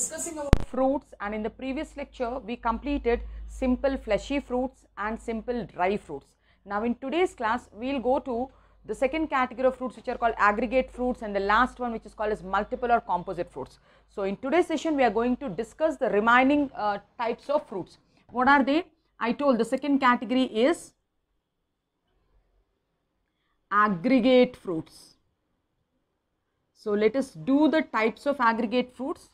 discussing about fruits and in the previous lecture we completed simple fleshy fruits and simple dry fruits. Now in today's class we will go to the second category of fruits which are called aggregate fruits and the last one which is called as multiple or composite fruits. So in today's session we are going to discuss the remaining uh, types of fruits. What are they? I told the second category is aggregate fruits. So let us do the types of aggregate fruits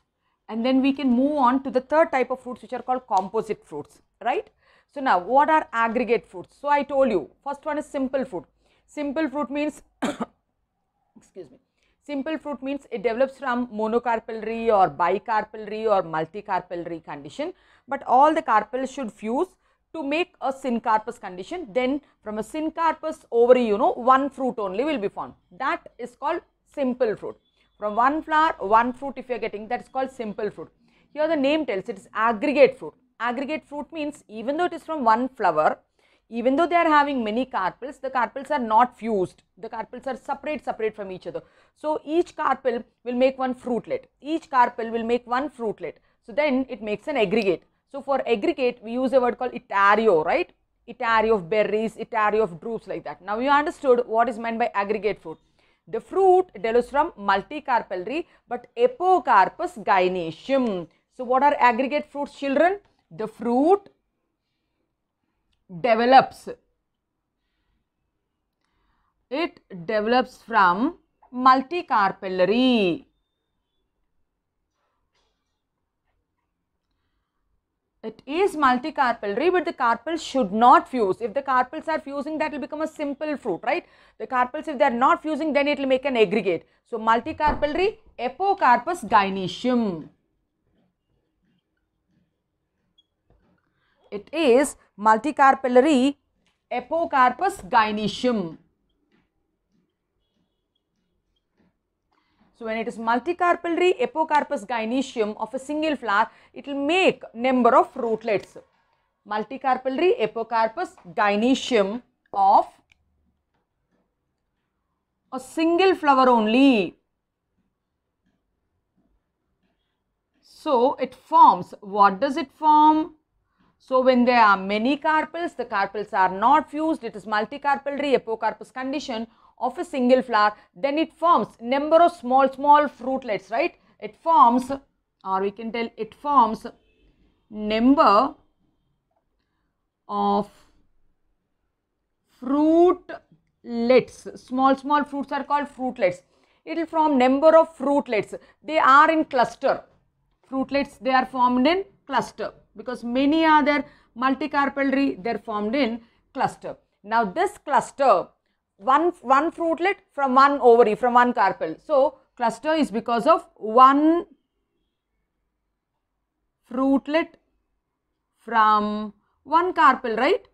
and then we can move on to the third type of fruits which are called composite fruits, right? So now what are aggregate fruits? So I told you first one is simple fruit. Simple fruit means, excuse me, simple fruit means it develops from monocarpellary or bicarpellary or multicarpellary condition, but all the carpels should fuse to make a syncarpus condition. Then from a syncarpus ovary, you know, one fruit only will be formed. That is called simple fruit. From one flower, one fruit if you are getting, that is called simple fruit. Here the name tells it is aggregate fruit. Aggregate fruit means even though it is from one flower, even though they are having many carpels, the carpels are not fused. The carpels are separate, separate from each other. So each carpel will make one fruitlet. Each carpel will make one fruitlet. So then it makes an aggregate. So for aggregate, we use a word called itario, right? Itario of berries, itario of drupes like that. Now you understood what is meant by aggregate fruit. The fruit, from multicarpellary, but Apocarpus gynaceum. So, what are aggregate fruits, children? The fruit develops. It develops from multicarpellary It is multicarpellary, but the carpels should not fuse. If the carpels are fusing, that will become a simple fruit, right? The carpels, if they are not fusing, then it will make an aggregate. So, multicarpellary, Epocarpus gynecium It is multicarpillary Epocarpus gynecium So when it is multicarpellary Epocarpus gynecium of a single flower, it will make number of rootlets. Multicarpellary Epocarpus gynecium of a single flower only. So it forms. What does it form? So when there are many carpels, the carpels are not fused, it is multicarpellary Epocarpus condition of a single flower, then it forms number of small, small fruitlets, right? It forms, or we can tell it forms number of fruitlets. Small, small fruits are called fruitlets. It will form number of fruitlets. They are in cluster. Fruitlets, they are formed in cluster because many are there multicarpellary, they are formed in cluster. Now, this cluster one, one fruitlet from one ovary, from one carpel. So, cluster is because of one fruitlet from one carpel, right?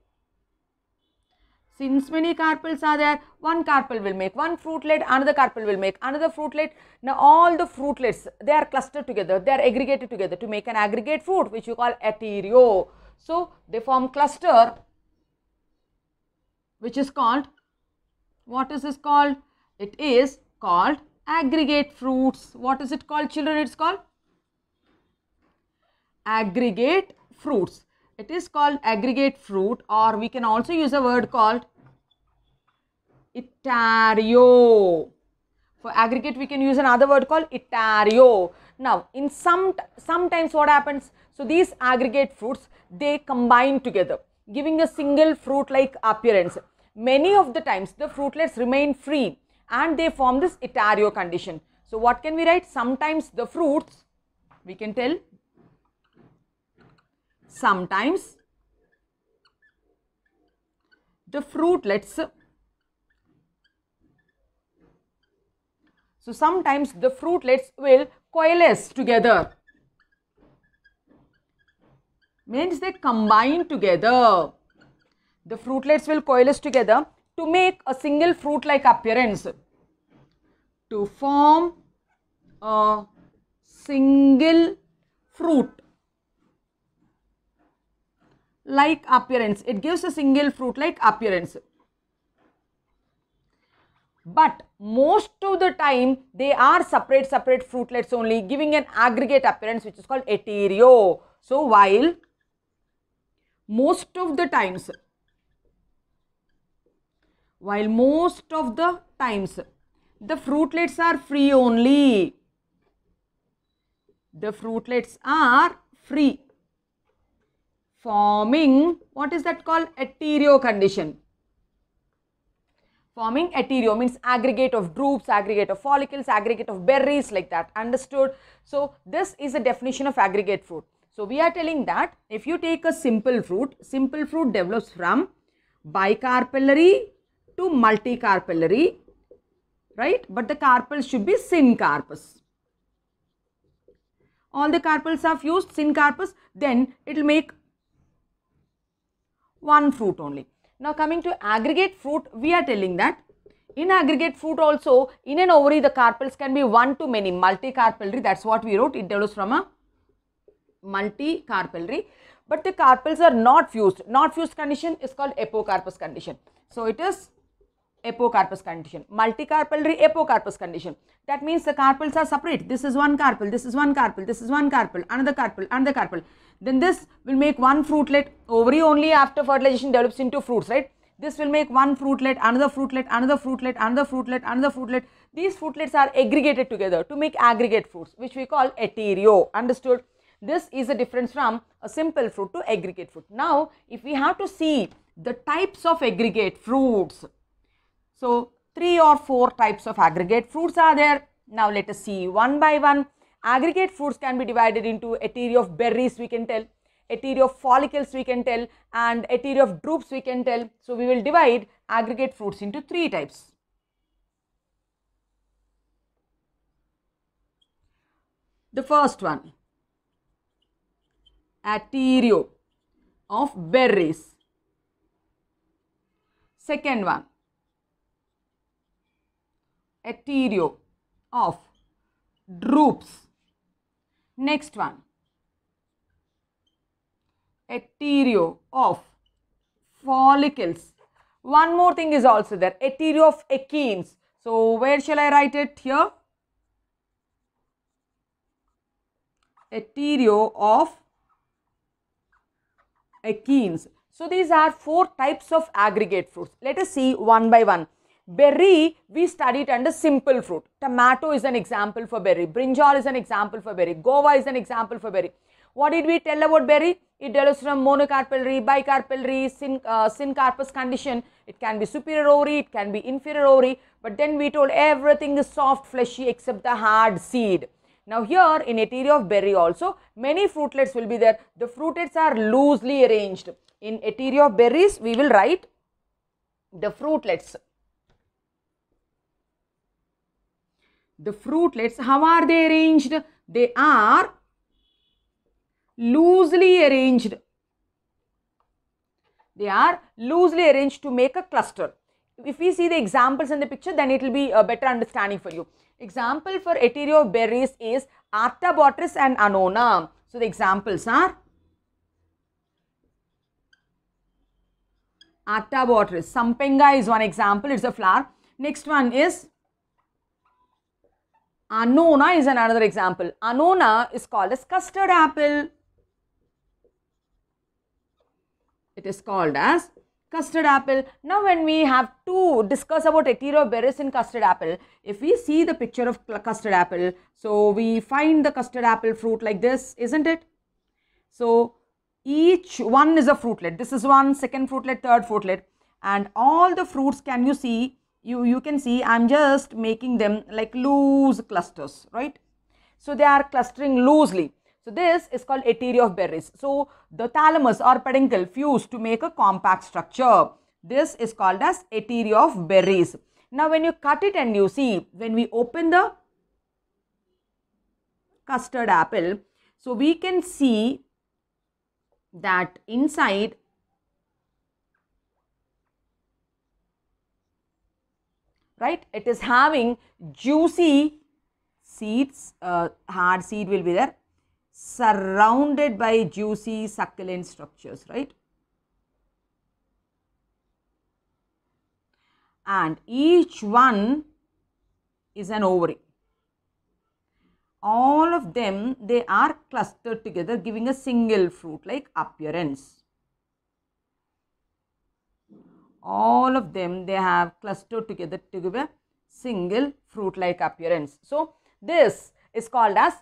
Since many carpels are there, one carpel will make one fruitlet, another carpel will make another fruitlet. Now, all the fruitlets, they are clustered together, they are aggregated together to make an aggregate fruit, which you call aterio. So, they form cluster, which is called what is this called? It is called aggregate fruits. What is it called children? It's called aggregate fruits. It is called aggregate fruit or we can also use a word called itario. For aggregate we can use another word called itario. Now in some sometimes what happens? So these aggregate fruits they combine together giving a single fruit like appearance many of the times the fruitlets remain free and they form this etario condition. So, what can we write? Sometimes the fruits, we can tell, sometimes the fruitlets, so sometimes the fruitlets will coalesce together, means they combine together. The fruitlets will coalesce together to make a single fruit-like appearance. To form a single fruit like appearance. It gives a single fruit like appearance. But most of the time they are separate separate fruitlets only giving an aggregate appearance which is called aterio. So while most of the times while most of the times the fruitlets are free only. The fruitlets are free forming what is that called Aterio condition forming aterio means aggregate of drupes, aggregate of follicles, aggregate of berries like that. Understood? So, this is the definition of aggregate fruit. So, we are telling that if you take a simple fruit, simple fruit develops from bicarpellary to multicarpellary, right? But the carpels should be syncarpus. All the carpels are fused, syncarpus, then it will make one fruit only. Now coming to aggregate fruit, we are telling that in aggregate fruit also, in an ovary the carpels can be one to many, multicarpellary, that's what we wrote, it develops from a multicarpellary. But the carpels are not fused, not fused condition is called epocarpus condition. So it is Epocarpus condition, multicarpellary epocarpus condition. That means the carpels are separate. This is one carpel, this is one carpel, this is one carpel, another carpel, another carpel. Then this will make one fruitlet. Ovary only after fertilization develops into fruits, right? This will make one fruitlet, another fruitlet, another fruitlet, another fruitlet, another fruitlet. These fruitlets are aggregated together to make aggregate fruits, which we call aterio. Understood? This is the difference from a simple fruit to aggregate fruit. Now, if we have to see the types of aggregate fruits, so, three or four types of aggregate fruits are there. Now, let us see one by one. Aggregate fruits can be divided into a theory of berries we can tell, a theory of follicles we can tell and a theory of drupes we can tell. So, we will divide aggregate fruits into three types. The first one, a theory of berries. Second one, aterio of droops. Next one. Aterio of follicles. One more thing is also there. Aterio of achenes. So, where shall I write it here? Aterio of achenes. So, these are four types of aggregate fruits. Let us see one by one. Berry, we studied under simple fruit. Tomato is an example for berry. Brinjal is an example for berry. Gova is an example for berry. What did we tell about berry? It develops from monocarpellary, bicarpellary, syn, uh, syncarpus condition. It can be superior ovary, it can be inferior ovary. But then we told everything is soft, fleshy except the hard seed. Now here in atelia of berry also, many fruitlets will be there. The fruitlets are loosely arranged. In atelia of berries, we will write the fruitlets. the fruitlets, how are they arranged? They are loosely arranged. They are loosely arranged to make a cluster. If we see the examples in the picture, then it will be a better understanding for you. Example for Eterioberries is artabotris and Anona. So, the examples are artabotris Sampenga is one example, it is a flower. Next one is Anona is another example. Anona is called as custard apple. It is called as custard apple. Now when we have to discuss about heteroberries in custard apple, if we see the picture of custard apple, so we find the custard apple fruit like this, isn't it? So each one is a fruitlet. This is one, second fruitlet, third fruitlet. And all the fruits can you see you you can see i'm just making them like loose clusters right so they are clustering loosely so this is called ateri of berries so the thalamus or peduncle fuse to make a compact structure this is called as ateri of berries now when you cut it and you see when we open the custard apple so we can see that inside right? It is having juicy seeds, uh, hard seed will be there, surrounded by juicy succulent structures, right? And each one is an ovary. All of them, they are clustered together giving a single fruit like appearance all of them they have clustered together to give a single fruit like appearance so this is called as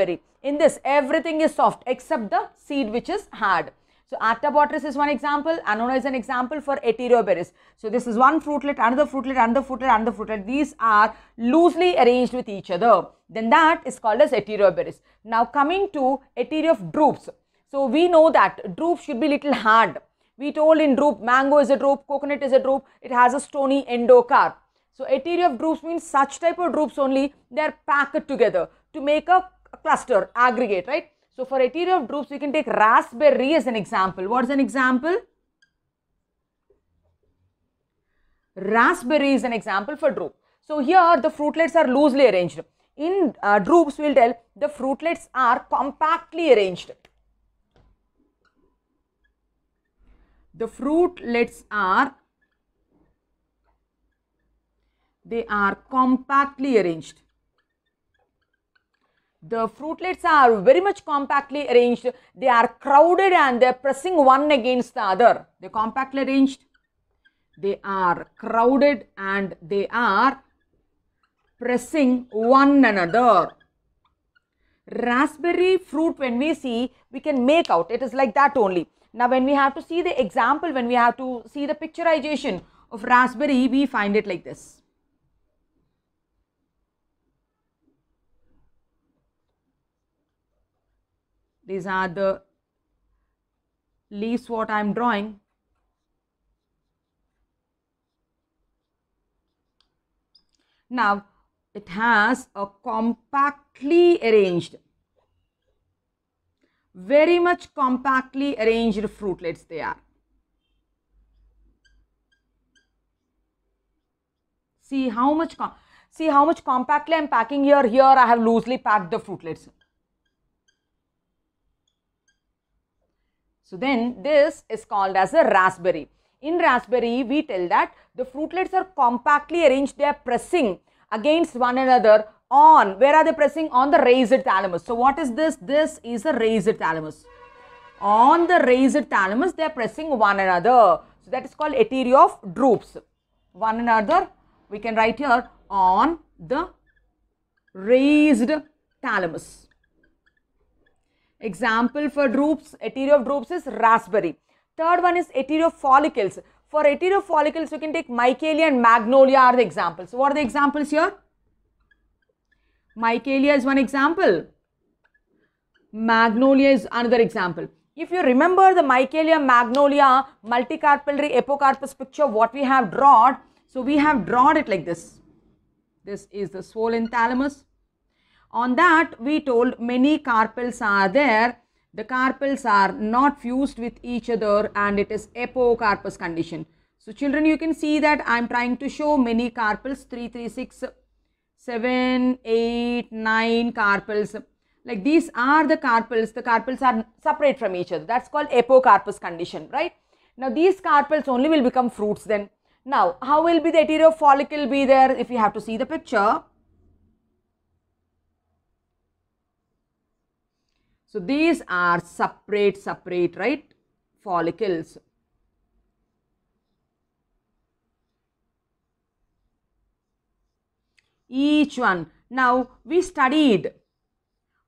berry in this everything is soft except the seed which is hard so artabotris is one example anona is an example for etiroberries so this is one fruitlet another fruitlet another fruitlet another fruitlet these are loosely arranged with each other then that is called as etiroberries now coming to drupes. so we know that drupe should be little hard we told in droop, mango is a droop, coconut is a droop, it has a stony endocarp. So atelia of drupes means such type of drupes only, they are packed together to make a, cluster, aggregate, right? So for atelia of drupes, we can take raspberry as an example. What is an example? Raspberry is an example for droop. So here the fruitlets are loosely arranged. In uh, we will tell the fruitlets are compactly arranged. The fruitlets are, they are compactly arranged. The fruitlets are very much compactly arranged. They are crowded and they are pressing one against the other. They are compactly arranged. They are crowded and they are pressing one another. Raspberry fruit when we see, we can make out. It is like that only. Now when we have to see the example, when we have to see the picturization of raspberry, we find it like this. These are the leaves what I am drawing. Now it has a compactly arranged very much compactly arranged fruitlets they are. See how much, see how much compactly I am packing here, here I have loosely packed the fruitlets. So then this is called as a raspberry. In raspberry, we tell that the fruitlets are compactly arranged, they are pressing against one another on. Where are they pressing? On the raised thalamus. So what is this? This is the raised thalamus. On the raised thalamus, they are pressing one another. So that is called etheri of droops. One another, we can write here on the raised thalamus. Example for droops, etheri of droops is raspberry. Third one is etheri of follicles. For etheri of follicles, we can take mycelia and magnolia are the examples. So what are the examples here? Michaelia is one example. Magnolia is another example. If you remember the Michaelia, Magnolia, multicarpellary epocarpus picture, what we have drawn, so we have drawn it like this. This is the swollen thalamus. On that, we told many carpels are there. The carpels are not fused with each other and it is epocarpus condition. So children, you can see that I am trying to show many carpels, 336 7, 8, 9 carpels. Like these are the carpels. The carpels are separate from each other. That's called apocarpus condition, right? Now these carpels only will become fruits then. Now how will be the anterior follicle be there if you have to see the picture? So these are separate, separate, right? Follicles. each one. Now, we studied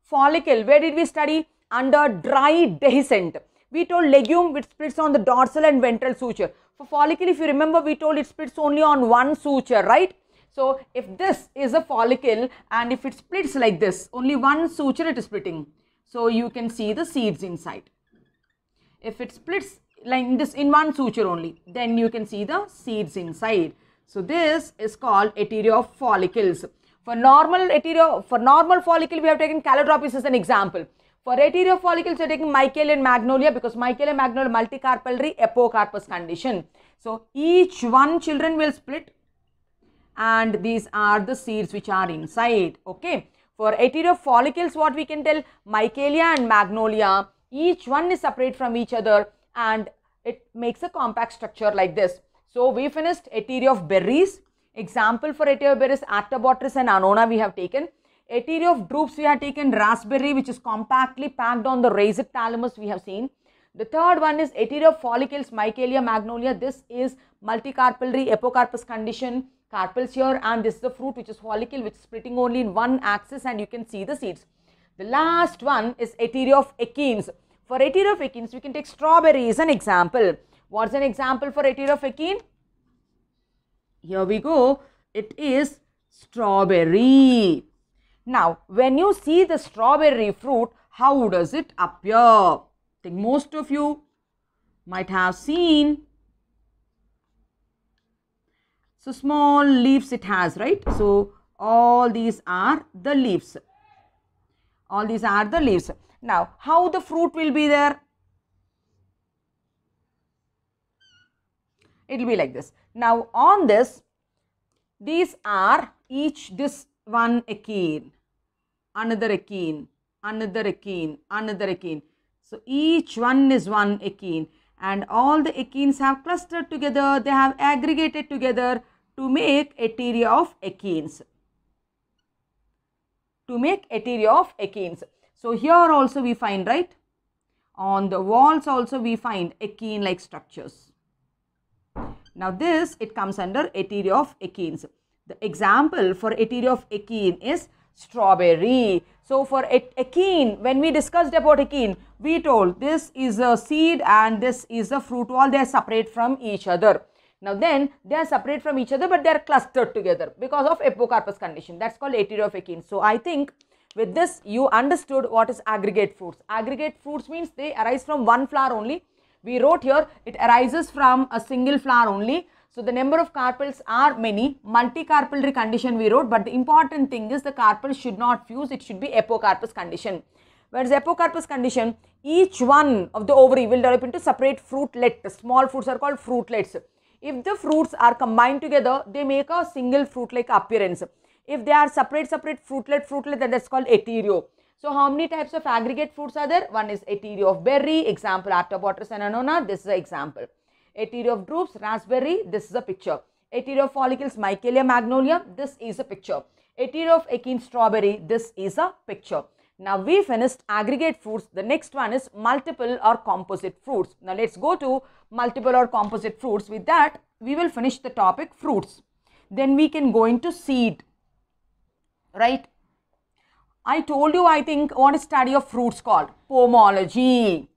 follicle. Where did we study? Under dry dehiscent. We told legume which splits on the dorsal and ventral suture. For follicle, if you remember, we told it splits only on one suture, right? So, if this is a follicle and if it splits like this, only one suture it is splitting. So, you can see the seeds inside. If it splits like this in one suture only, then you can see the seeds inside. So this is called aterial follicles. For normal aterial, for normal follicle, we have taken calotropis as an example. For aterial follicles, we are taking Michael and Magnolia because Michael and Magnolia multicarpellary epocarpus condition. So each one children will split and these are the seeds which are inside. Okay. For aterial follicles, what we can tell Michaelia and Magnolia, each one is separate from each other and it makes a compact structure like this. So we finished Eteria of berries. Example for Eteria of berries, Actobotris and Anona we have taken. Eteria of drupes we have taken raspberry which is compactly packed on the raised thalamus we have seen. The third one is Eteria of follicles, Michaelia magnolia. This is multicarpillary epocarpus condition, carpels here and this is the fruit which is follicle which is splitting only in one axis and you can see the seeds. The last one is Eteria of achenes. For Eteria of achenes, we can take strawberry as an example. What's an example for etirophycine? Here we go. It is strawberry. Now, when you see the strawberry fruit, how does it appear? I think most of you might have seen. So, small leaves it has, right? So, all these are the leaves. All these are the leaves. Now, how the fruit will be there? it will be like this. Now on this, these are each this one achene, another achene, another achene, another achene. So each one is one achene and all the achenes have clustered together, they have aggregated together to make a theory of achenes. To make a theory of achenes. So here also we find, right? On the walls also we find achene-like structures. Now this, it comes under eteria of achenes. The example for eteria of achene is strawberry. So for achene, when we discussed about achene, we told this is a seed and this is a fruit. All they are separate from each other. Now then, they are separate from each other but they are clustered together because of epocarpus condition. That's called eteria of achene. So I think with this, you understood what is aggregate fruits. Aggregate fruits means they arise from one flower only we wrote here it arises from a single flower only. So the number of carpels are many. Multicarpellary condition we wrote but the important thing is the carpel should not fuse. It should be apocarpus condition. Whereas apocarpus condition each one of the ovary will develop into separate fruitlet. Small fruits are called fruitlets. If the fruits are combined together they make a single fruit like appearance. If they are separate separate fruitlet fruitlet then that's called atherio. So how many types of aggregate fruits are there? One is aterium of berry, example Artobotrys and anona, this is an example. Aterium of drupes, raspberry, this is a picture. Aterium of follicles, Mycelia magnolia, this is a picture. Aterium of akeen: strawberry, this is a picture. Now we finished aggregate fruits. The next one is multiple or composite fruits. Now let's go to multiple or composite fruits. With that, we will finish the topic fruits. Then we can go into seed, right? I told you, I think, what is study of fruits called? Pomology.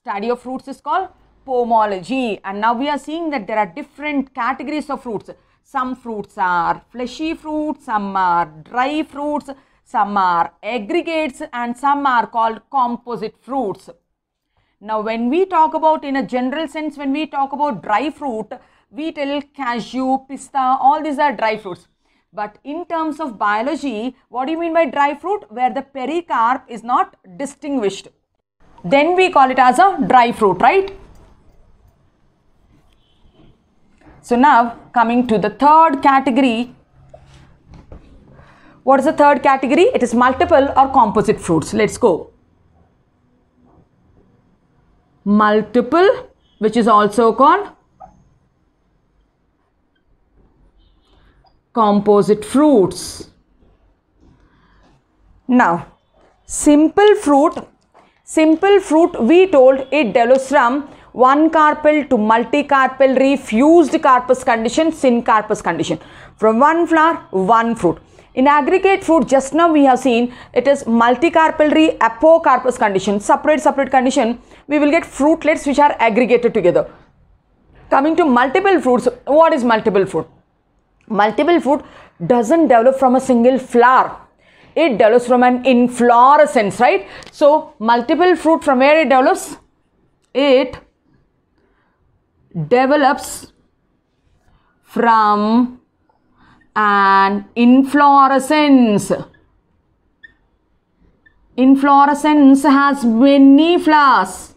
Study of fruits is called pomology. And now we are seeing that there are different categories of fruits. Some fruits are fleshy fruits, some are dry fruits, some are aggregates and some are called composite fruits. Now when we talk about in a general sense, when we talk about dry fruit, we tell cashew, pista, all these are dry fruits. But in terms of biology, what do you mean by dry fruit? Where the pericarp is not distinguished. Then we call it as a dry fruit, right? So now coming to the third category. What is the third category? It is multiple or composite fruits. Let's go. Multiple, which is also called composite fruits. Now, simple fruit, simple fruit we told it from one carpel to multicarpel refused carpus condition, syncarpus condition. From one flower, one fruit. In aggregate fruit, just now we have seen it is multicarpellary apocarpus condition, separate separate condition. We will get fruitlets which are aggregated together. Coming to multiple fruits, what is multiple fruit? multiple fruit doesn't develop from a single flower it develops from an inflorescence right so multiple fruit from where it develops it develops from an inflorescence inflorescence has many flowers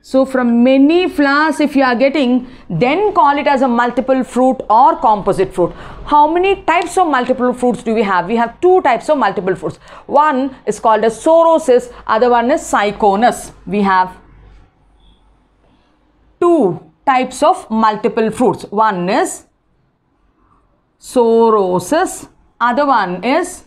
so from many flowers if you are getting then call it as a multiple fruit or composite fruit. How many types of multiple fruits do we have? We have two types of multiple fruits. One is called a sorosis, other one is psychonus. We have two types of multiple fruits. One is sorosis, other one is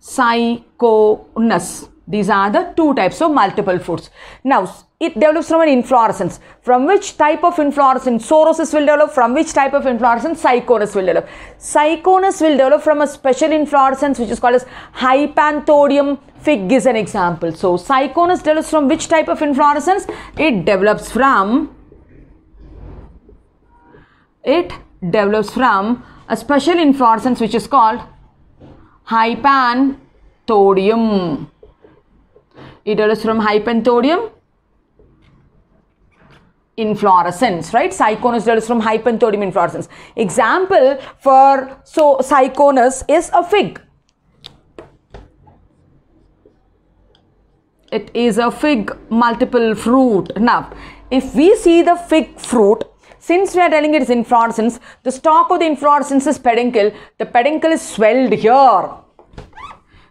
psychonus. These are the two types of multiple fruits. Now, it develops from an inflorescence. From which type of inflorescence sorosis will develop? From which type of inflorescence psychonus will develop? Psychonus will develop from a special inflorescence which is called as hypanthodium fig is an example. So, psychonus develops from which type of inflorescence? It develops from it develops from a special inflorescence which is called hypanthodium. It is from hypanthodium inflorescence, right? Psychonus is from hypanthodium inflorescence. Example for so Psychonus is a fig. It is a fig multiple fruit. Now, if we see the fig fruit, since we are telling it is inflorescence, the stalk of the inflorescence is peduncle. The peduncle is swelled here.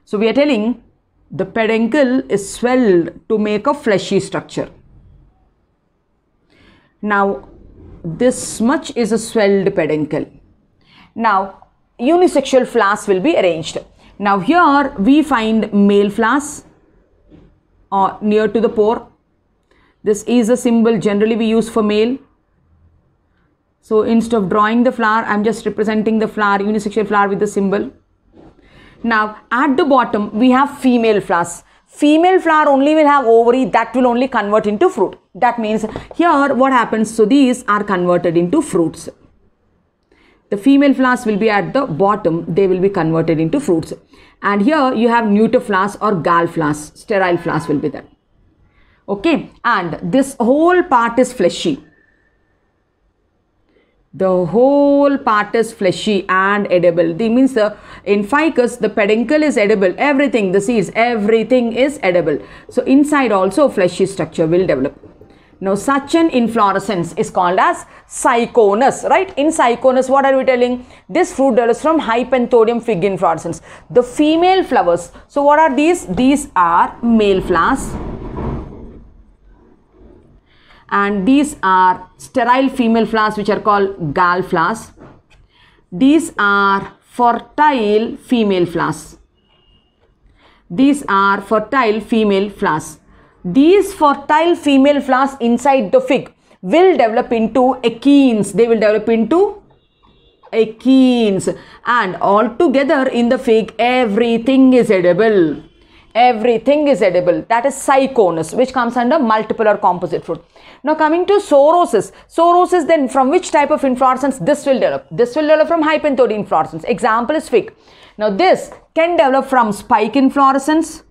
So we are telling the peduncle is swelled to make a fleshy structure. Now, this much is a swelled peduncle. Now, unisexual flowers will be arranged. Now, here we find male flowers uh, near to the pore. This is a symbol generally we use for male. So, instead of drawing the flower, I am just representing the flower, unisexual flower with the symbol. Now at the bottom we have female flowers. Female flower only will have ovary that will only convert into fruit. That means here what happens? So these are converted into fruits. The female flowers will be at the bottom. They will be converted into fruits. And here you have flowers or gall flowers. Sterile flowers will be there. Okay. And this whole part is fleshy the whole part is fleshy and edible the means the in ficus the peduncle is edible everything the seeds everything is edible so inside also fleshy structure will develop now such an inflorescence is called as psychonus right in psychonus what are we telling this fruit develops from hypenthodium fig inflorescence the female flowers so what are these these are male flowers and these are sterile female flowers which are called gall flowers. These are fertile female flowers. These are fertile female flowers. These fertile female flowers inside the fig will develop into achenes. They will develop into achenes and all together in the fig everything is edible everything is edible. That is psychonus, which comes under multiple or composite fruit. Now coming to sorosis. Sorosis then from which type of inflorescence this will develop? This will develop from hypenthody inflorescence. Example is fig. Now this can develop from spike inflorescence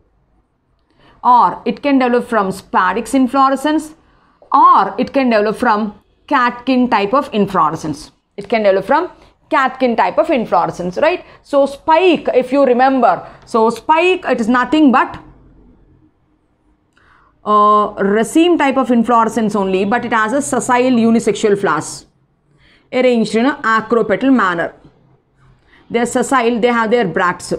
or it can develop from spadix inflorescence or it can develop from catkin type of inflorescence. It can develop from catkin type of inflorescence, right? So spike, if you remember, so spike, it is nothing but a uh, raceme type of inflorescence only, but it has a sessile unisexual flowers arranged in an acropetal manner. They are sessile, they have their bracts.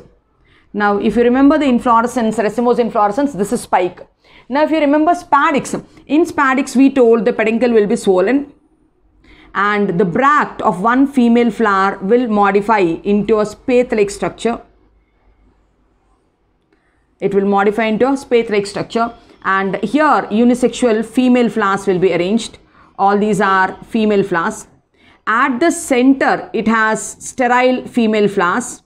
Now, if you remember the inflorescence, racemose inflorescence, this is spike. Now, if you remember spadix, in spadix we told the peduncle will be swollen and the bract of one female flower will modify into a spathe-like structure. It will modify into a spathe-like structure and here unisexual female flowers will be arranged. All these are female flowers. At the center it has sterile female flowers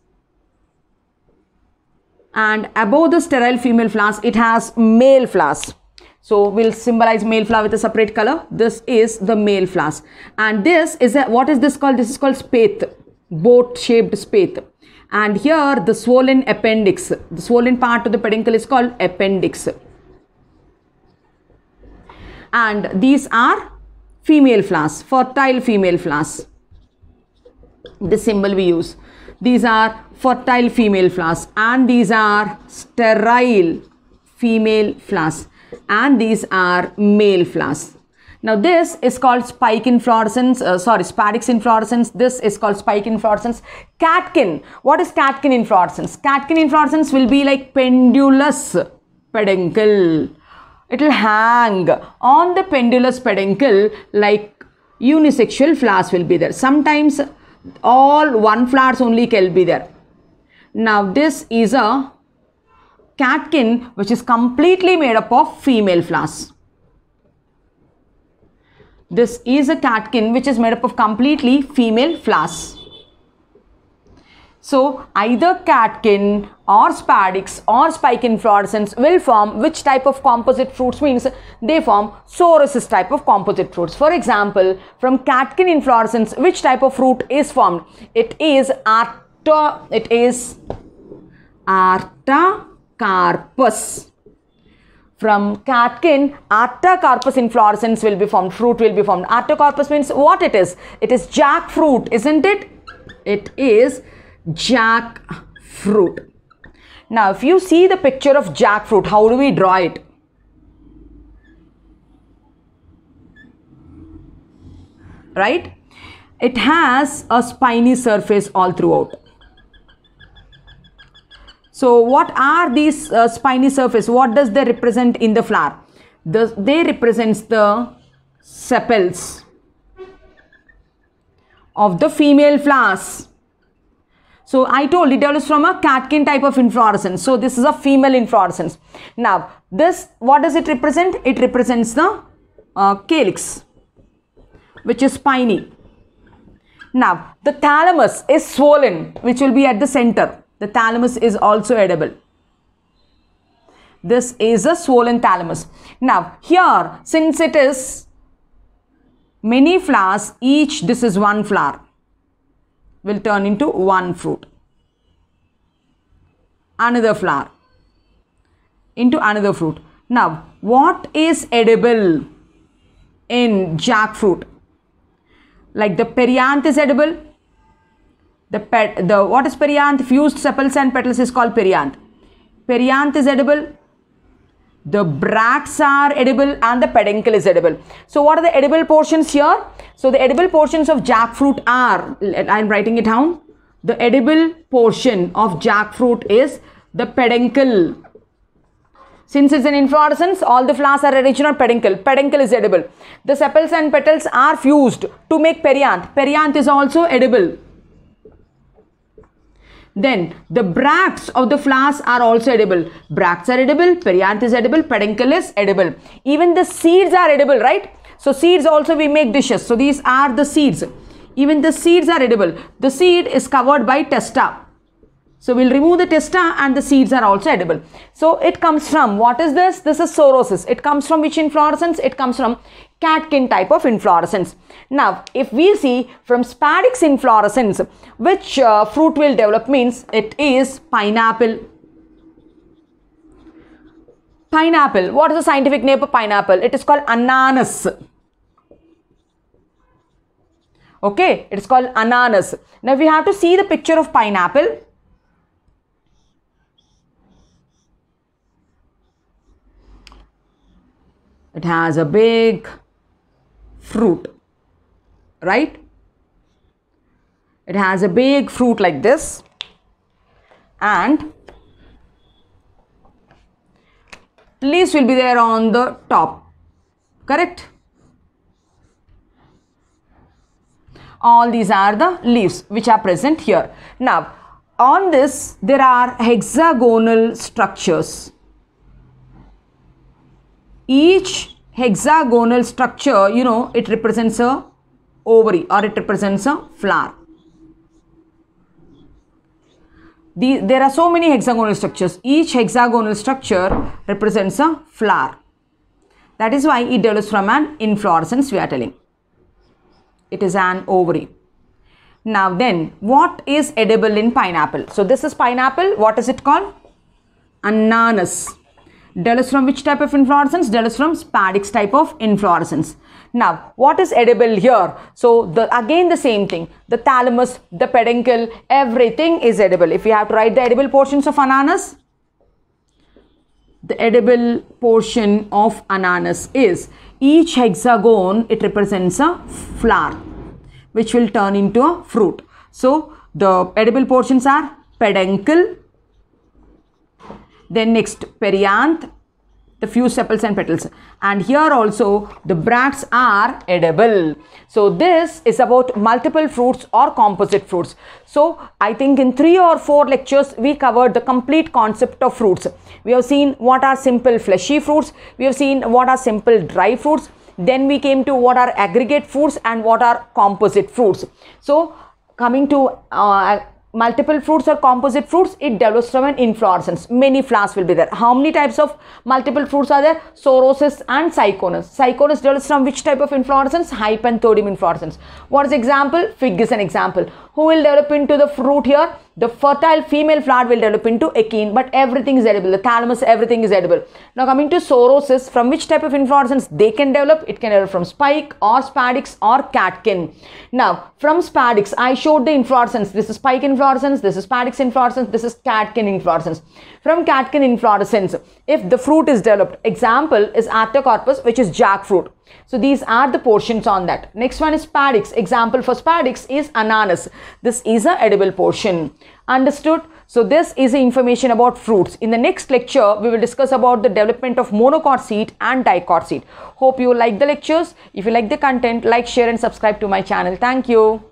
and above the sterile female flowers it has male flowers. So we'll symbolize male flower with a separate color. This is the male flowers. And this is a, what is this called? This is called spathe, boat shaped spathe. And here the swollen appendix, the swollen part of the peduncle is called appendix. And these are female flowers, fertile female flowers. The symbol we use. These are fertile female flowers and these are sterile female flowers and these are male flowers. Now this is called spike inflorescence, uh, sorry, spadix inflorescence. This is called spike inflorescence. Catkin. What is catkin inflorescence? Catkin inflorescence will be like pendulous peduncle. It will hang on the pendulous peduncle like unisexual flowers will be there. Sometimes all one flowers only can be there. Now this is a catkin which is completely made up of female flowers. This is a catkin which is made up of completely female flowers. So either catkin or spadix or spike inflorescence will form which type of composite fruits means they form sorosis type of composite fruits. For example, from catkin inflorescence which type of fruit is formed? It is arta, it is arta carpus. From catkin, artocarpus inflorescence will be formed, fruit will be formed. Artocarpus means what it is? It is jackfruit, isn't it? It is jackfruit. Now, if you see the picture of jackfruit, how do we draw it? Right? It has a spiny surface all throughout. So what are these uh, spiny surface? What does they represent in the flower? The, they represents the sepals of the female flowers. So I told it develops from a catkin type of inflorescence. So this is a female inflorescence. Now this, what does it represent? It represents the uh, calyx which is spiny. Now the thalamus is swollen which will be at the center the thalamus is also edible. This is a swollen thalamus. Now, here, since it is many flowers, each this is one flower will turn into one fruit. Another flower into another fruit. Now, what is edible in jackfruit? Like the perianth is edible, the, pet, the what is perianth? Fused sepals and petals is called perianth. Perianth is edible. The bracts are edible and the peduncle is edible. So what are the edible portions here? So the edible portions of jackfruit are, I'm writing it down. The edible portion of jackfruit is the peduncle. Since it's an inflorescence, all the flowers are original peduncle. Peduncle is edible. The sepals and petals are fused to make perianth. Perianth is also edible. Then the bracts of the flowers are also edible. Bracts are edible, perianth is edible, peduncle is edible. Even the seeds are edible, right? So seeds also we make dishes. So these are the seeds. Even the seeds are edible. The seed is covered by testa. So we'll remove the testa and the seeds are also edible. So it comes from, what is this? This is sorosis. It comes from which inflorescence? It comes from catkin type of inflorescence. Now, if we see from spadix inflorescence, which uh, fruit will develop means it is pineapple. Pineapple. What is the scientific name of pineapple? It is called ananas. okay it's called ananas now we have to see the picture of pineapple it has a big fruit right it has a big fruit like this and leaves will be there on the top correct all these are the leaves which are present here now on this there are hexagonal structures each hexagonal structure, you know, it represents a ovary or it represents a flower. The, there are so many hexagonal structures. Each hexagonal structure represents a flower. That is why it develops from an inflorescence we are telling. It is an ovary. Now then, what is edible in pineapple? So this is pineapple. What is it called? Ananas. Dell from which type of inflorescence? Dell from spadix type of inflorescence. Now, what is edible here? So, the again the same thing. The thalamus, the peduncle, everything is edible. If we have to write the edible portions of ananas, the edible portion of ananas is each hexagon, it represents a flower which will turn into a fruit. So, the edible portions are peduncle, then next perianth, the few sepals and petals. And here also the bracts are edible. So this is about multiple fruits or composite fruits. So I think in three or four lectures we covered the complete concept of fruits. We have seen what are simple fleshy fruits. We have seen what are simple dry fruits. Then we came to what are aggregate fruits and what are composite fruits. So coming to uh, multiple fruits or composite fruits, it develops from an inflorescence. Many flowers will be there. How many types of multiple fruits are there? Soroses and psychonus. Psychonus develops from which type of inflorescence? Hypanthodium inflorescence. What is example? Fig is an example. Who will develop into the fruit here? the fertile female flower will develop into achene, but everything is edible. The thalamus, everything is edible. Now coming to sorosis, from which type of inflorescence they can develop? It can develop from spike or spadix or catkin. Now from spadix, I showed the inflorescence. This is spike inflorescence, this is spadix inflorescence, this is catkin inflorescence. From catkin inflorescence, if the fruit is developed, example is Actocarpus, which is jackfruit so these are the portions on that. Next one is spadix. Example for spadix is ananas. This is a edible portion. Understood? So this is the information about fruits. In the next lecture, we will discuss about the development of monocot seed and dicot seed. Hope you like the lectures. If you like the content, like, share and subscribe to my channel. Thank you.